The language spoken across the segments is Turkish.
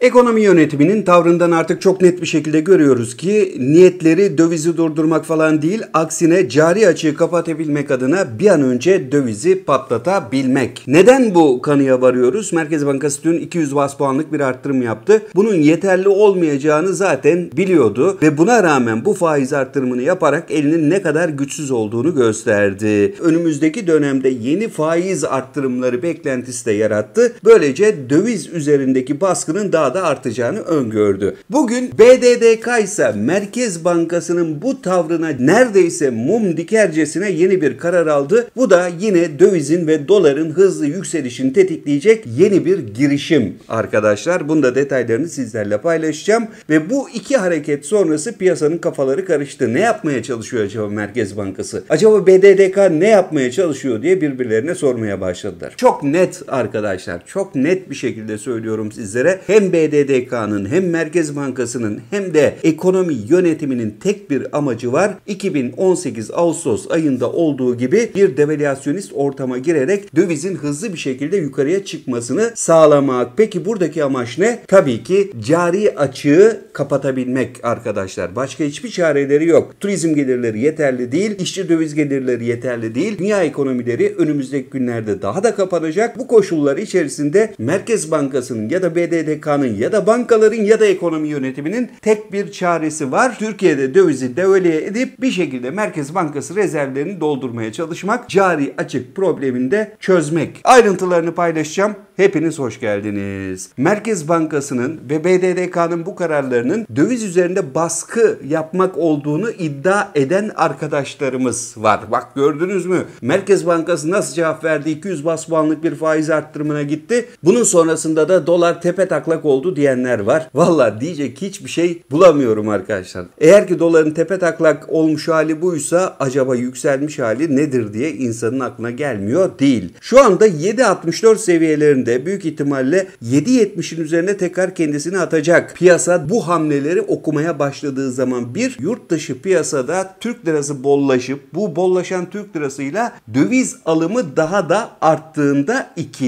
Ekonomi yönetiminin tavrından artık çok net bir şekilde görüyoruz ki niyetleri dövizi durdurmak falan değil, aksine cari açığı kapatabilmek adına bir an önce dövizi patlatabilmek. Neden bu kanıya varıyoruz? Merkez Bankası dün 200 bas puanlık bir arttırım yaptı. Bunun yeterli olmayacağını zaten biliyordu ve buna rağmen bu faiz arttırımını yaparak elinin ne kadar güçsüz olduğunu gösterdi. Önümüzdeki dönemde yeni faiz arttırımları beklentisi de yarattı. Böylece döviz üzerindeki baskının daha daha da artacağını öngördü. Bugün BDDK ise Merkez Bankası'nın bu tavrına neredeyse mum dikercesine yeni bir karar aldı. Bu da yine dövizin ve doların hızlı yükselişini tetikleyecek yeni bir girişim arkadaşlar. Bunda detaylarını sizlerle paylaşacağım ve bu iki hareket sonrası piyasanın kafaları karıştı. Ne yapmaya çalışıyor acaba Merkez Bankası? Acaba BDDK ne yapmaya çalışıyor diye birbirlerine sormaya başladılar. Çok net arkadaşlar, çok net bir şekilde söylüyorum sizlere. Hem BDDK'nın hem Merkez Bankası'nın hem de ekonomi yönetiminin tek bir amacı var. 2018 Ağustos ayında olduğu gibi bir devalüasyonist ortama girerek dövizin hızlı bir şekilde yukarıya çıkmasını sağlamak. Peki buradaki amaç ne? Tabii ki cari açığı kapatabilmek arkadaşlar. Başka hiçbir çareleri yok. Turizm gelirleri yeterli değil, işçi döviz gelirleri yeterli değil. Dünya ekonomileri önümüzdeki günlerde daha da kapanacak. Bu koşullar içerisinde Merkez Bankası'nın ya da BDDK'nın piyasanın ya da bankaların ya da ekonomi yönetiminin tek bir çaresi var. Türkiye'de dövizi devalüe edip bir şekilde Merkez Bankası rezervlerini doldurmaya çalışmak, cari açık problemini de çözmek. Ayrıntılarını paylaşacağım. Hepiniz hoş geldiniz. Merkez Bankası'nın ve BDDK'nın bu kararlarının döviz üzerinde baskı yapmak olduğunu iddia eden arkadaşlarımız var. Bak gördünüz mü? Merkez Bankası nasıl cevap verdi? 200 bas puanlık bir faiz arttırımına gitti. Bunun sonrasında da dolar tepe taklak oldu diyenler var. Valla diyecek hiçbir şey bulamıyorum arkadaşlar. Eğer ki doların tepe taklak olmuş hali buysa acaba yükselmiş hali nedir diye insanın aklına gelmiyor değil. Şu anda 7.64 seviyelerinde de büyük ihtimalle 7.70'in üzerine tekrar kendisini atacak. Piyasa bu hamleleri okumaya başladığı zaman bir yurt dışı piyasada Türk lirası bollaşıp bu bollaşan Türk lirasıyla döviz alımı daha da arttığında iki.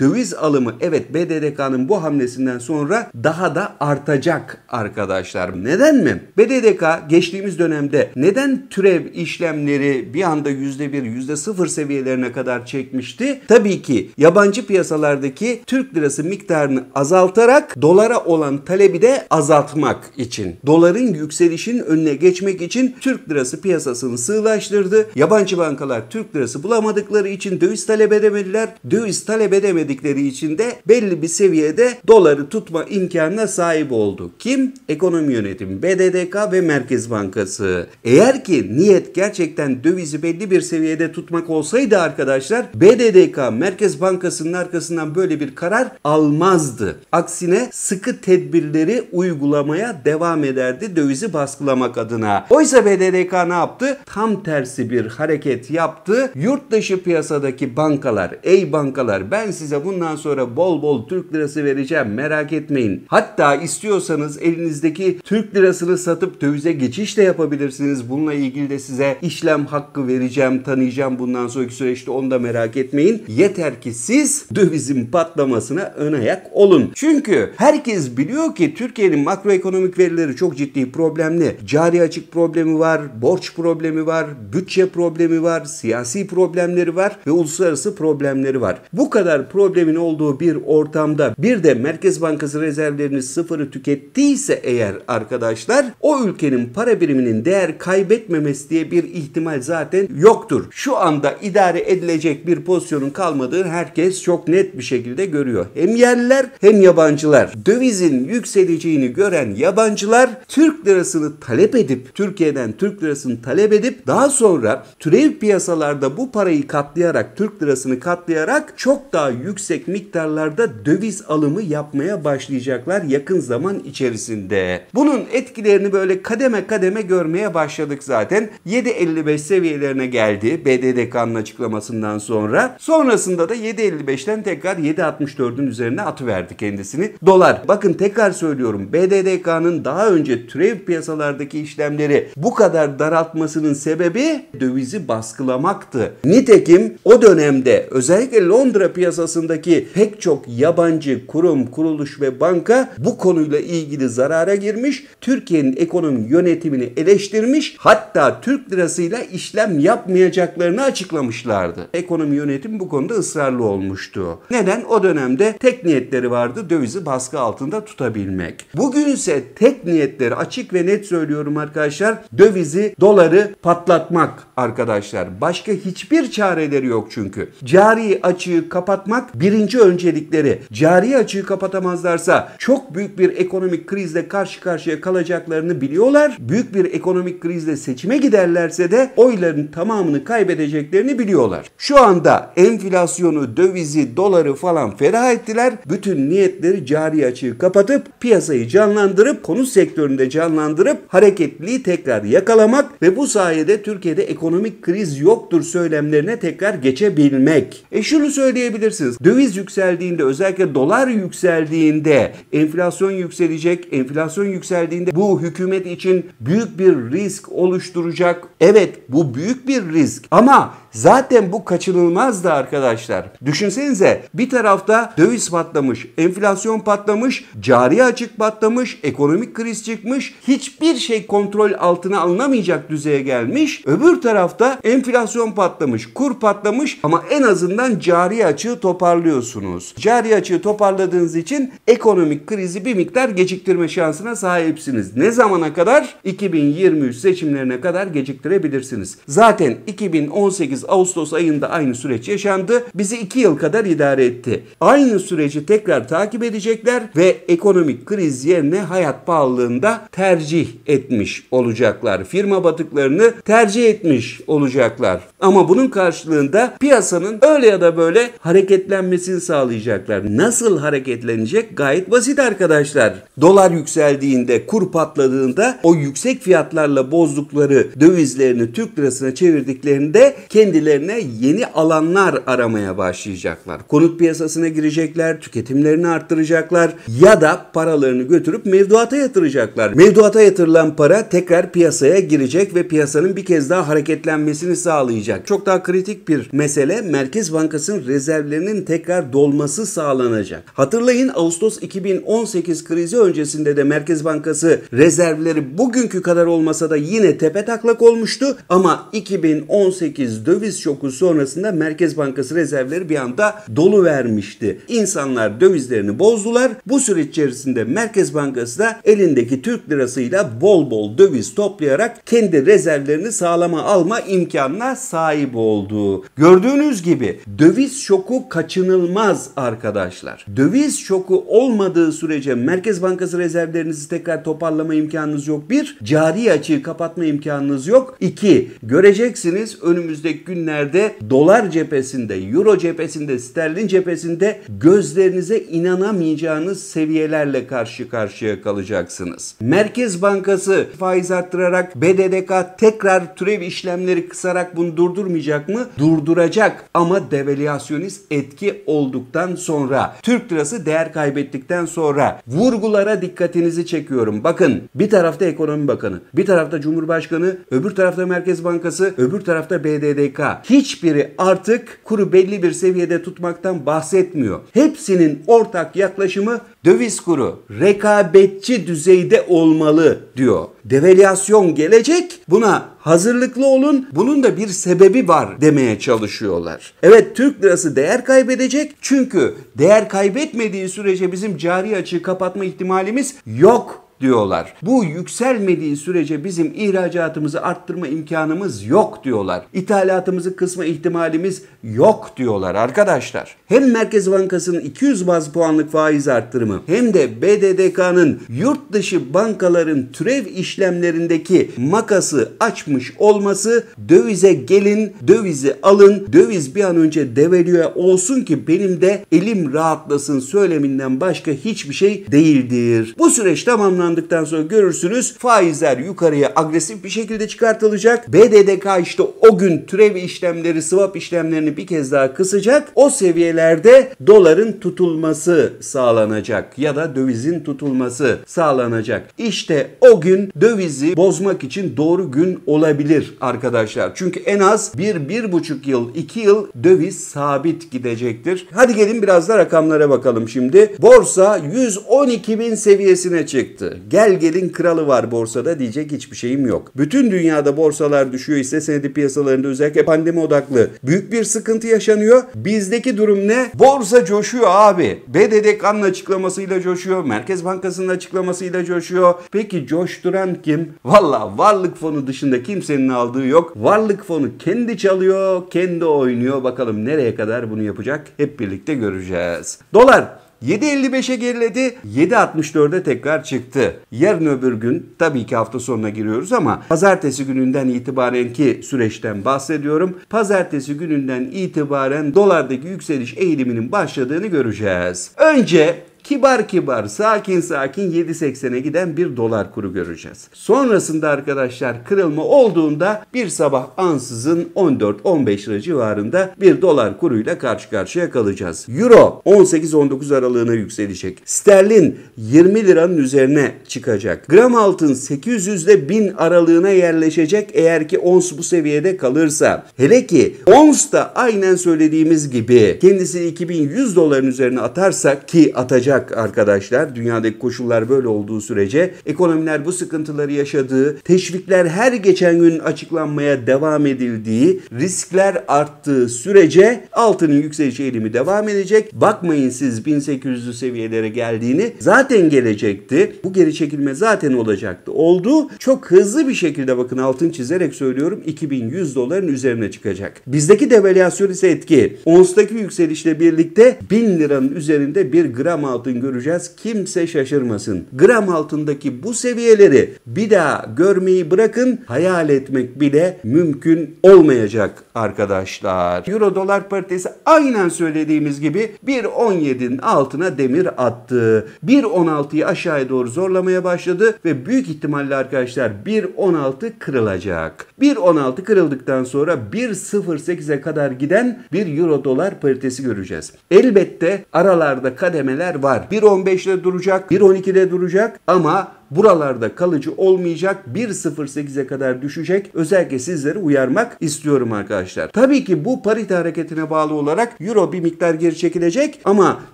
Döviz alımı evet BDDK'nın bu hamlesinden sonra daha da artacak arkadaşlar. Neden mi? BDDK geçtiğimiz dönemde neden türev işlemleri bir anda %1, %0 seviyelerine kadar çekmişti? Tabii ki yabancı piyasalar piyasalardaki Türk lirası miktarını azaltarak dolara olan talebi de azaltmak için. Doların yükselişinin önüne geçmek için Türk lirası piyasasını sığlaştırdı. Yabancı bankalar Türk lirası bulamadıkları için döviz talep edemediler. Döviz talep edemedikleri için de belli bir seviyede doları tutma imkanına sahip oldu. Kim? Ekonomi yönetimi, BDDK ve Merkez Bankası. Eğer ki niyet gerçekten dövizi belli bir seviyede tutmak olsaydı arkadaşlar BDDK Merkez Bankası'nın arkasında arkasından böyle bir karar almazdı. Aksine sıkı tedbirleri uygulamaya devam ederdi dövizi baskılamak adına. Oysa BDDK ne yaptı? Tam tersi bir hareket yaptı. Yurt dışı piyasadaki bankalar, ey bankalar ben size bundan sonra bol bol Türk lirası vereceğim merak etmeyin. Hatta istiyorsanız elinizdeki Türk lirasını satıp dövize geçiş de yapabilirsiniz. Bununla ilgili de size işlem hakkı vereceğim, tanıyacağım bundan sonraki süreçte onu da merak etmeyin. Yeter ki siz dövizi dövizin patlamasına ön ayak olun. Çünkü herkes biliyor ki Türkiye'nin makroekonomik verileri çok ciddi problemli. Cari açık problemi var, borç problemi var, bütçe problemi var, siyasi problemleri var ve uluslararası problemleri var. Bu kadar problemin olduğu bir ortamda bir de Merkez Bankası rezervlerini sıfırı tükettiyse eğer arkadaşlar o ülkenin para biriminin değer kaybetmemesi diye bir ihtimal zaten yoktur. Şu anda idare edilecek bir pozisyonun kalmadığı herkes çok net bir şekilde görüyor. Hem yerliler hem yabancılar. Dövizin yükseleceğini gören yabancılar Türk lirasını talep edip Türkiye'den Türk lirasını talep edip daha sonra türev piyasalarda bu parayı katlayarak Türk lirasını katlayarak çok daha yüksek miktarlarda döviz alımı yapmaya başlayacaklar yakın zaman içerisinde. Bunun etkilerini böyle kademe kademe görmeye başladık zaten. 7.55 seviyelerine geldi BDDK'nın açıklamasından sonra. Sonrasında da 7.55'ten tekrar tekrar 7.64'ün üzerine atıverdi kendisini. Dolar bakın tekrar söylüyorum BDDK'nın daha önce türev piyasalardaki işlemleri bu kadar daraltmasının sebebi dövizi baskılamaktı. Nitekim o dönemde özellikle Londra piyasasındaki pek çok yabancı kurum, kuruluş ve banka bu konuyla ilgili zarara girmiş, Türkiye'nin ekonomi yönetimini eleştirmiş, hatta Türk lirasıyla işlem yapmayacaklarını açıklamışlardı. Ekonomi yönetimi bu konuda ısrarlı olmuştu. Neden? O dönemde tek niyetleri vardı dövizi baskı altında tutabilmek. Bugünse tek niyetleri açık ve net söylüyorum arkadaşlar dövizi doları patlatmak arkadaşlar. Başka hiçbir çareleri yok çünkü. Cari açığı kapatmak birinci öncelikleri. Cari açığı kapatamazlarsa çok büyük bir ekonomik krizle karşı karşıya kalacaklarını biliyorlar. Büyük bir ekonomik krizle seçime giderlerse de oyların tamamını kaybedeceklerini biliyorlar. Şu anda enflasyonu, dövizi, doları doları falan feda ettiler. Bütün niyetleri cari açığı kapatıp piyasayı canlandırıp konut sektöründe canlandırıp hareketliği tekrar yakalamak ve bu sayede Türkiye'de ekonomik kriz yoktur söylemlerine tekrar geçebilmek. E şunu söyleyebilirsiniz. Döviz yükseldiğinde özellikle dolar yükseldiğinde enflasyon yükselecek. Enflasyon yükseldiğinde bu hükümet için büyük bir risk oluşturacak. Evet bu büyük bir risk ama zaten bu kaçınılmazdı arkadaşlar. Düşünsenize bir tarafta döviz patlamış, enflasyon patlamış, cari açık patlamış, ekonomik kriz çıkmış, hiçbir şey kontrol altına alınamayacak düzeye gelmiş. Öbür tarafta enflasyon patlamış, kur patlamış ama en azından cari açığı toparlıyorsunuz. Cari açığı toparladığınız için ekonomik krizi bir miktar geciktirme şansına sahipsiniz. Ne zamana kadar? 2023 seçimlerine kadar geciktirebilirsiniz. Zaten 2018 Ağustos ayında aynı süreç yaşandı. Bizi 2 yıl kadar idare tekrar etti. Aynı süreci tekrar takip edecekler ve ekonomik kriz yerine hayat pahalılığında tercih etmiş olacaklar. Firma batıklarını tercih etmiş olacaklar. Ama bunun karşılığında piyasanın öyle ya da böyle hareketlenmesini sağlayacaklar. Nasıl hareketlenecek? Gayet basit arkadaşlar. Dolar yükseldiğinde, kur patladığında o yüksek fiyatlarla bozdukları dövizlerini Türk lirasına çevirdiklerinde kendilerine yeni alanlar aramaya başlayacaklar. Konu konut piyasasına girecekler, tüketimlerini arttıracaklar ya da paralarını götürüp mevduata yatıracaklar. Mevduata yatırılan para tekrar piyasaya girecek ve piyasanın bir kez daha hareketlenmesini sağlayacak. Çok daha kritik bir mesele Merkez Bankası'nın rezervlerinin tekrar dolması sağlanacak. Hatırlayın Ağustos 2018 krizi öncesinde de Merkez Bankası rezervleri bugünkü kadar olmasa da yine tepe taklak olmuştu ama 2018 döviz şoku sonrasında Merkez Bankası rezervleri bir anda dolu yolu vermişti. İnsanlar dövizlerini bozdular. Bu süreç içerisinde Merkez Bankası da elindeki Türk lirasıyla bol bol döviz toplayarak kendi rezervlerini sağlama alma imkanına sahip oldu. Gördüğünüz gibi döviz şoku kaçınılmaz arkadaşlar. Döviz şoku olmadığı sürece Merkez Bankası rezervlerinizi tekrar toparlama imkanınız yok. Bir, cari açığı kapatma imkanınız yok. İki, göreceksiniz önümüzdeki günlerde dolar cephesinde, euro cephesinde, sterlin Çin cephesinde gözlerinize inanamayacağınız seviyelerle karşı karşıya kalacaksınız. Merkez Bankası faiz arttırarak BDDK tekrar türev işlemleri kısarak bunu durdurmayacak mı? Durduracak ama devalüasyonist etki olduktan sonra Türk lirası değer kaybettikten sonra vurgulara dikkatinizi çekiyorum. Bakın bir tarafta ekonomi bakanı, bir tarafta cumhurbaşkanı, öbür tarafta Merkez Bankası, öbür tarafta BDDK. Hiçbiri artık kuru belli bir seviyede tutmaktan bahsetmiyor. Hepsinin ortak yaklaşımı döviz kuru rekabetçi düzeyde olmalı diyor. Devalüasyon gelecek buna hazırlıklı olun bunun da bir sebebi var demeye çalışıyorlar. Evet Türk lirası değer kaybedecek çünkü değer kaybetmediği sürece bizim cari açığı kapatma ihtimalimiz yok diyorlar. Bu yükselmediği sürece bizim ihracatımızı arttırma imkanımız yok diyorlar. İthalatımızı kısma ihtimalimiz yok diyorlar arkadaşlar. Hem Merkez Bankası'nın 200 baz puanlık faiz arttırımı hem de BDDK'nın yurt dışı bankaların türev işlemlerindeki makası açmış olması dövize gelin, dövizi alın, döviz bir an önce devalüe olsun ki benim de elim rahatlasın söyleminden başka hiçbir şey değildir. Bu süreç tamamlandı açıklandıktan sonra görürsünüz faizler yukarıya agresif bir şekilde çıkartılacak. BDDK işte o gün türev işlemleri, swap işlemlerini bir kez daha kısacak. O seviyelerde doların tutulması sağlanacak ya da dövizin tutulması sağlanacak. İşte o gün dövizi bozmak için doğru gün olabilir arkadaşlar. Çünkü en az 1-1,5 yıl, 2 yıl döviz sabit gidecektir. Hadi gelin biraz da rakamlara bakalım şimdi. Borsa 112 bin seviyesine çıktı. Gel gelin kralı var borsada diyecek hiçbir şeyim yok. Bütün dünyada borsalar düşüyor ise senedi piyasalarında özellikle pandemi odaklı büyük bir sıkıntı yaşanıyor. Bizdeki durum ne? Borsa coşuyor abi. BDDK'nın açıklamasıyla coşuyor. Merkez Bankası'nın açıklamasıyla coşuyor. Peki coşturan kim? Valla varlık fonu dışında kimsenin aldığı yok. Varlık fonu kendi çalıyor, kendi oynuyor. Bakalım nereye kadar bunu yapacak? Hep birlikte göreceğiz. Dolar 7.55'e geriledi. 7.64'e tekrar çıktı. Yarın öbür gün tabii ki hafta sonuna giriyoruz ama pazartesi gününden itibaren ki süreçten bahsediyorum. Pazartesi gününden itibaren dolardaki yükseliş eğiliminin başladığını göreceğiz. Önce kibar kibar sakin sakin 7.80'e giden bir dolar kuru göreceğiz. Sonrasında arkadaşlar kırılma olduğunda bir sabah ansızın 14-15 lira civarında bir dolar kuruyla karşı karşıya kalacağız. Euro 18-19 aralığına yükselecek. Sterlin 20 liranın üzerine çıkacak. Gram altın 800 1000 aralığına yerleşecek eğer ki ons bu seviyede kalırsa. Hele ki ons da aynen söylediğimiz gibi kendisini 2100 doların üzerine atarsa ki atacak artacak arkadaşlar. Dünyadaki koşullar böyle olduğu sürece ekonomiler bu sıkıntıları yaşadığı, teşvikler her geçen gün açıklanmaya devam edildiği, riskler arttığı sürece altının yükseliş eğilimi devam edecek. Bakmayın siz 1800'lü seviyelere geldiğini zaten gelecekti. Bu geri çekilme zaten olacaktı. Oldu. Çok hızlı bir şekilde bakın altın çizerek söylüyorum 2100 doların üzerine çıkacak. Bizdeki devalüasyon ise etki. Ons'taki yükselişle birlikte 1000 liranın üzerinde bir gram altın altın göreceğiz. Kimse şaşırmasın. Gram altındaki bu seviyeleri bir daha görmeyi bırakın hayal etmek bile mümkün olmayacak arkadaşlar. Euro dolar paritesi aynen söylediğimiz gibi 1.17'nin altına demir attı. 1.16'yı aşağıya doğru zorlamaya başladı ve büyük ihtimalle arkadaşlar 1.16 kırılacak. 1.16 kırıldıktan sonra 1.08'e kadar giden bir euro dolar paritesi göreceğiz. Elbette aralarda kademeler var var. 1.15'de duracak, 1.12'de duracak ama buralarda kalıcı olmayacak. 1.08'e kadar düşecek. Özellikle sizleri uyarmak istiyorum arkadaşlar. Tabii ki bu parite hareketine bağlı olarak euro bir miktar geri çekilecek ama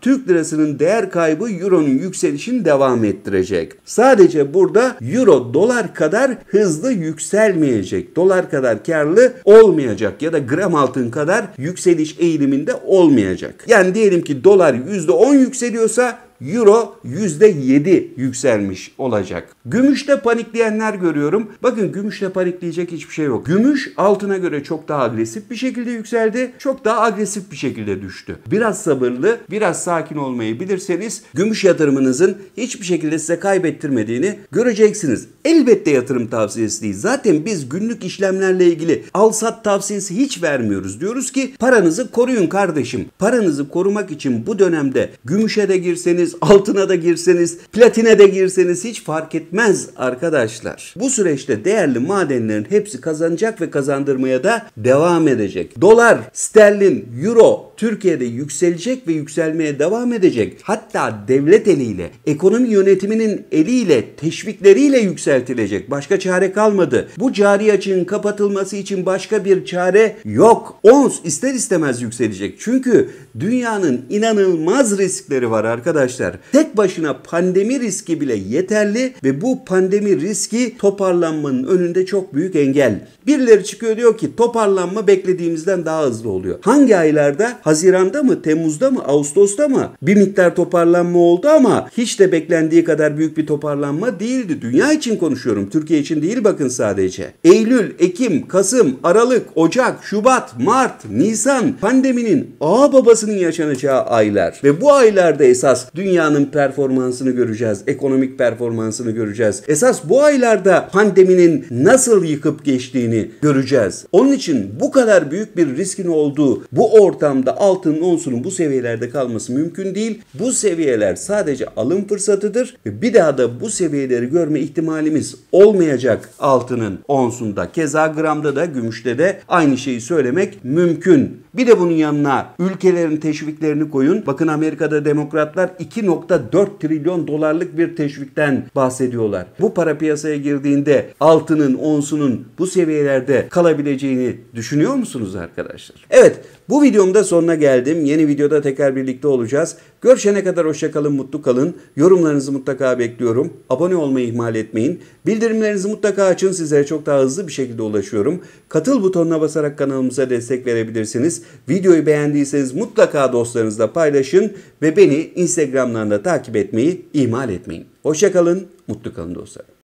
Türk lirasının değer kaybı euronun yükselişini devam ettirecek. Sadece burada euro dolar kadar hızlı yükselmeyecek. Dolar kadar karlı olmayacak ya da gram altın kadar yükseliş eğiliminde olmayacak. Yani diyelim ki dolar %10 yükseliyorsa Euro %7 yükselmiş olacak. Gümüşte panikleyenler görüyorum. Bakın gümüşte panikleyecek hiçbir şey yok. Gümüş altına göre çok daha agresif bir şekilde yükseldi. Çok daha agresif bir şekilde düştü. Biraz sabırlı, biraz sakin olmayı bilirseniz gümüş yatırımınızın hiçbir şekilde size kaybettirmediğini göreceksiniz. Elbette yatırım tavsiyesi değil. Zaten biz günlük işlemlerle ilgili al sat tavsiyesi hiç vermiyoruz. Diyoruz ki paranızı koruyun kardeşim. Paranızı korumak için bu dönemde gümüşe de girseniz girseniz, altına da girseniz, platine de girseniz hiç fark etmez arkadaşlar. Bu süreçte değerli madenlerin hepsi kazanacak ve kazandırmaya da devam edecek. Dolar, sterlin, euro, Türkiye'de yükselecek ve yükselmeye devam edecek. Hatta devlet eliyle, ekonomi yönetiminin eliyle, teşvikleriyle yükseltilecek. Başka çare kalmadı. Bu cari açığın kapatılması için başka bir çare yok. Ons ister istemez yükselecek. Çünkü dünyanın inanılmaz riskleri var arkadaşlar. Tek başına pandemi riski bile yeterli ve bu pandemi riski toparlanmanın önünde çok büyük engel. Birileri çıkıyor diyor ki toparlanma beklediğimizden daha hızlı oluyor. Hangi aylarda? Haziranda mı, Temmuz'da mı, Ağustos'ta mı bir miktar toparlanma oldu ama hiç de beklendiği kadar büyük bir toparlanma değildi. Dünya için konuşuyorum. Türkiye için değil bakın sadece. Eylül, Ekim, Kasım, Aralık, Ocak, Şubat, Mart, Nisan pandeminin ağa babasının yaşanacağı aylar. Ve bu aylarda esas dünyanın performansını göreceğiz. Ekonomik performansını göreceğiz. Esas bu aylarda pandeminin nasıl yıkıp geçtiğini göreceğiz. Onun için bu kadar büyük bir riskin olduğu bu ortamda altının onsunun bu seviyelerde kalması mümkün değil. Bu seviyeler sadece alım fırsatıdır ve bir daha da bu seviyeleri görme ihtimalimiz olmayacak altının onsunda. Keza gramda da gümüşte de aynı şeyi söylemek mümkün. Bir de bunun yanına ülkelerin teşviklerini koyun. Bakın Amerika'da demokratlar 2.4 trilyon dolarlık bir teşvikten bahsediyorlar. Bu para piyasaya girdiğinde altının, onsunun bu seviyelerde kalabileceğini düşünüyor musunuz arkadaşlar? Evet bu videomda sonuna sonuna geldim. Yeni videoda tekrar birlikte olacağız. Görüşene kadar hoşçakalın, mutlu kalın. Yorumlarınızı mutlaka bekliyorum. Abone olmayı ihmal etmeyin. Bildirimlerinizi mutlaka açın. Sizlere çok daha hızlı bir şekilde ulaşıyorum. Katıl butonuna basarak kanalımıza destek verebilirsiniz. Videoyu beğendiyseniz mutlaka dostlarınızla paylaşın ve beni Instagram'dan da takip etmeyi ihmal etmeyin. Hoşçakalın, mutlu kalın dostlar.